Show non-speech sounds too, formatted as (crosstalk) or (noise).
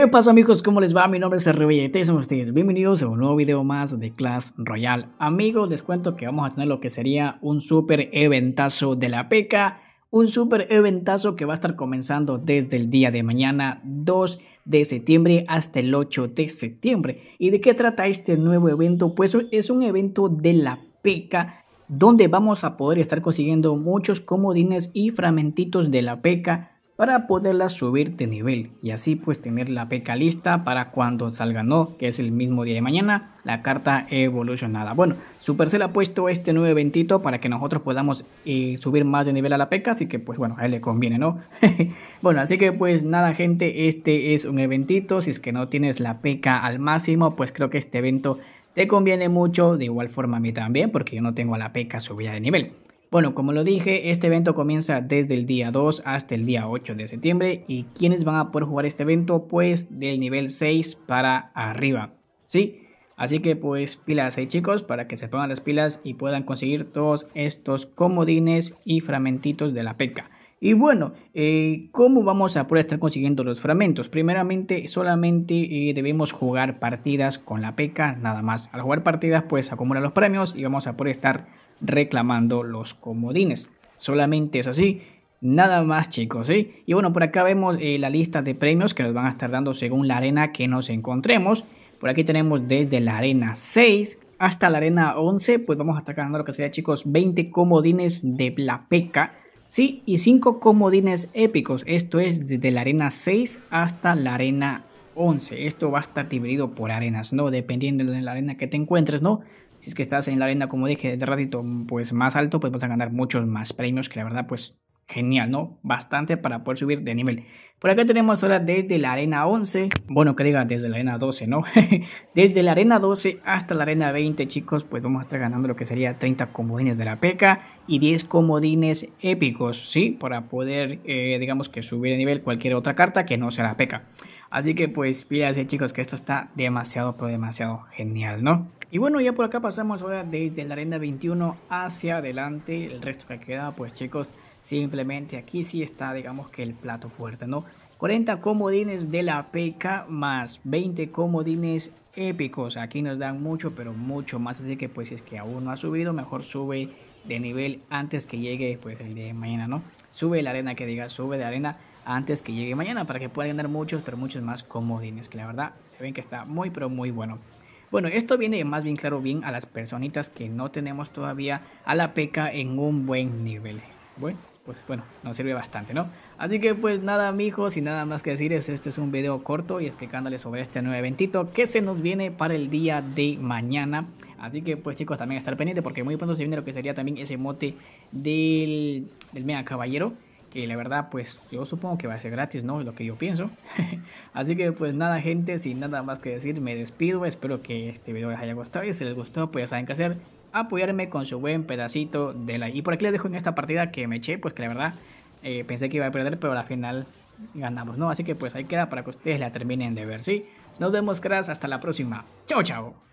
¿Qué pasa amigos? ¿Cómo les va? Mi nombre es Rebella y somos ustedes bienvenidos a un nuevo video más de Clash Royale. Amigos, les cuento que vamos a tener lo que sería un super eventazo de la PECA. Un super eventazo que va a estar comenzando desde el día de mañana 2 de septiembre hasta el 8 de septiembre. ¿Y de qué trata este nuevo evento? Pues es un evento de la PECA donde vamos a poder estar consiguiendo muchos comodines y fragmentitos de la PECA para poderla subir de nivel y así pues tener la peca lista para cuando salga no, que es el mismo día de mañana, la carta evolucionada. Bueno, Supercell ha puesto este nuevo eventito para que nosotros podamos eh, subir más de nivel a la peca así que pues bueno, a él le conviene, ¿no? (laughs) bueno, así que pues nada gente, este es un eventito, si es que no tienes la peca al máximo, pues creo que este evento te conviene mucho, de igual forma a mí también, porque yo no tengo la peca subida de nivel. Bueno, como lo dije, este evento comienza desde el día 2 hasta el día 8 de septiembre y quienes van a poder jugar este evento pues del nivel 6 para arriba. Sí, así que pues pilas ahí chicos para que se pongan las pilas y puedan conseguir todos estos comodines y fragmentitos de la peca. Y bueno, eh, ¿cómo vamos a poder estar consiguiendo los fragmentos? Primeramente, solamente eh, debemos jugar partidas con la peca, nada más. Al jugar partidas, pues acumula los premios y vamos a poder estar reclamando los comodines. Solamente es así. Nada más chicos, Y bueno, por acá vemos eh, la lista de premios que nos van a estar dando según la arena que nos encontremos. Por aquí tenemos desde la arena 6 hasta la arena 11, pues vamos a estar ganando lo que sería chicos 20 comodines de la peca. Sí, y 5 comodines épicos, esto es desde la arena 6 hasta la arena 11. Esto va a estar dividido por arenas, ¿no? Dependiendo de la arena que te encuentres, ¿no? Si es que estás en la arena, como dije de ratito, pues más alto, pues vas a ganar muchos más premios, que la verdad, pues genial, ¿no? Bastante para poder subir de nivel. Por acá tenemos ahora desde la arena 11, bueno que diga desde la arena 12, ¿no? (laughs) desde la arena 12 hasta la arena 20, chicos, pues vamos a estar ganando lo que sería 30 comodines de la PECA y 10 comodines épicos, ¿sí? Para poder, eh, digamos que subir de nivel cualquier otra carta que no sea la PECA. Así que pues fíjense chicos que esto está demasiado pero demasiado genial, ¿no? Y bueno, ya por acá pasamos ahora desde la arena 21 hacia adelante. El resto que queda, pues chicos, simplemente aquí sí está, digamos que el plato fuerte, ¿no? 40 comodines de la PK más 20 comodines épicos. Aquí nos dan mucho, pero mucho más. Así que pues si es que aún no ha subido, mejor sube de nivel antes que llegue pues el de mañana, ¿no? Sube la arena que diga, sube de arena antes que llegue mañana para que puedan ganar muchos, pero muchos más comodines, que la verdad se ven que está muy, pero muy bueno. Bueno, esto viene más bien claro bien a las personitas que no tenemos todavía a la peca en un buen nivel. Bueno, pues bueno, nos sirve bastante, ¿no? Así que pues nada mijos y nada más que decir es este es un video corto y explicándoles sobre este nuevo eventito que se nos viene para el día de mañana. Así que pues chicos, también estar pendiente porque muy pronto se viene lo que sería también ese mote del, Mega Caballero. Que la verdad, pues yo supongo que va a ser gratis, ¿no? Es lo que yo pienso. (laughs) Así que pues nada gente, sin nada más que decir, me despido. Espero que este video les haya gustado y si les gustó, pues ya saben qué hacer. Apoyarme con su buen pedacito de like. Y por aquí les dejo en esta partida que me eché, pues que la verdad eh, pensé que iba a perder, pero al final ganamos, ¿no? Así que pues ahí queda para que ustedes la terminen de ver, ¿sí? Nos vemos, cracks, hasta la próxima. Chao, chao.